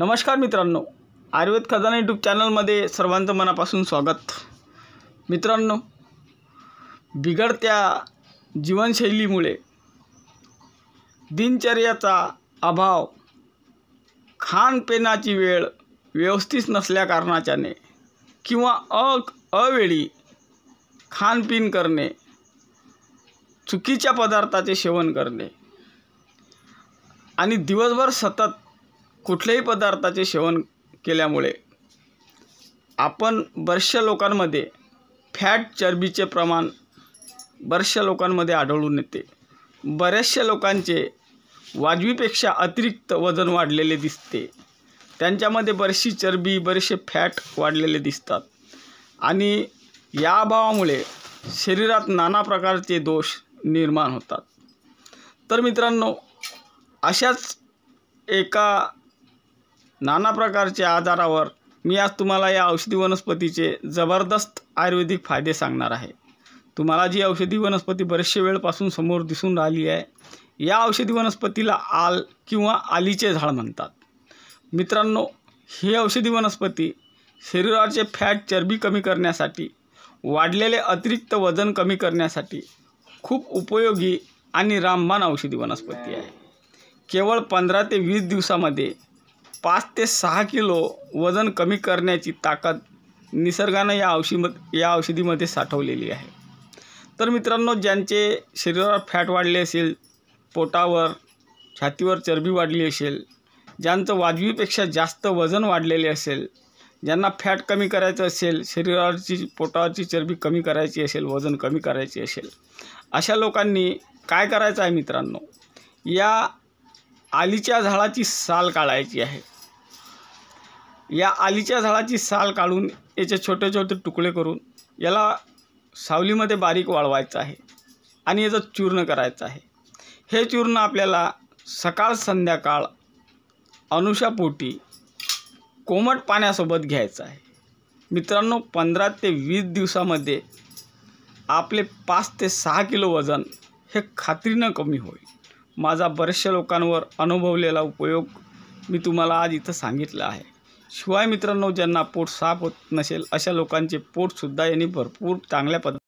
नमस्कार मित्रांनो आयुर्वेद खजाना यूट्यूब चॅनलमध्ये सर्वांचं मनापासून स्वागत मित्रांनो बिघडत्या जीवनशैलीमुळे दिनचर्याचा अभाव खानपेनाची वेळ व्यवस्थित नसल्या कारणाच्याने किंवा अ अवेळी खानपिन करणे चुकीच्या पदार्थाचे सेवन करणे आणि दिवसभर सतत कुठल्याही पदार्थाचे सेवन केल्यामुळे आपण बऱ्याचशा लोकांमध्ये फॅट चरबीचे प्रमाण बऱ्याचशा लोकांमध्ये आढळून येते बऱ्याचशा लोकांचे वाजवीपेक्षा अतिरिक्त वजन वाढलेले दिसते त्यांच्यामध्ये बरीचशी चरबी बरेचसे फॅट वाढलेले दिसतात आणि या अभावामुळे शरीरात नाना प्रकारचे दोष निर्माण होतात तर मित्रांनो अशाच एका नाना प्रकारच्या आजारावर मी आज तुम्हाला या औषधी वनस्पतीचे जबरदस्त आयुर्वेदिक फायदे सांगणार आहे तुम्हाला जी औषधी वनस्पती बरेचशे वेळपासून समोर दिसून राहिली आहे या औषधी वनस्पतीला आल किंवा आलीचे झाड म्हणतात मित्रांनो ही औषधी वनस्पती शरीराचे फॅट चरबी कमी करण्यासाठी वाढलेले अतिरिक्त वजन कमी करण्यासाठी खूप उपयोगी आणि रामबाण औषधी वनस्पती आहे केवळ पंधरा ते वीस दिवसामध्ये पाच ते सहा किलो वजन कमी करण्याची ताकद निसर्गानं या औषधीम या औषधीमध्ये साठवलेली आहे तर मित्रांनो ज्यांचे शरीरावर फॅट वाढले असेल पोटावर छातीवर चरबी वाढली असेल ज्यांचं वाजवीपेक्षा जास्त वजन वाढलेले असेल ज्यांना फॅट कमी करायचं असेल शरीरावरची पोटावरची चरबी कमी करायची असेल वजन कमी करायची असेल अशा लोकांनी काय करायचं आहे मित्रांनो या आलीच्या झाडाची साल काढायची आहे या आलीच्या झाडाची साल काढून याचे छोटे छोटे तुकडे करून याला सावलीमध्ये बारीक वाळवायचं आहे आणि याचं चूर्ण करायचं आहे हे चूर्ण आपल्याला सकाळ संध्याकाळ अनुषापोटी कोमट पाण्यासोबत घ्यायचं आहे मित्रांनो पंधरा ते वीस दिवसामध्ये आपले पाच ते सहा किलो वजन हे खात्रीनं कमी होईल माझा बरेचशा लोकांवर अनुभवलेला उपयोग मी तुम्हाला आज इथं सांगितलं आहे शिवाय मित्रांनो ज्यांना पोट साफ होत नसेल अशा लोकांचे पोटसुद्धा यांनी भरपूर चांगल्या पद्धती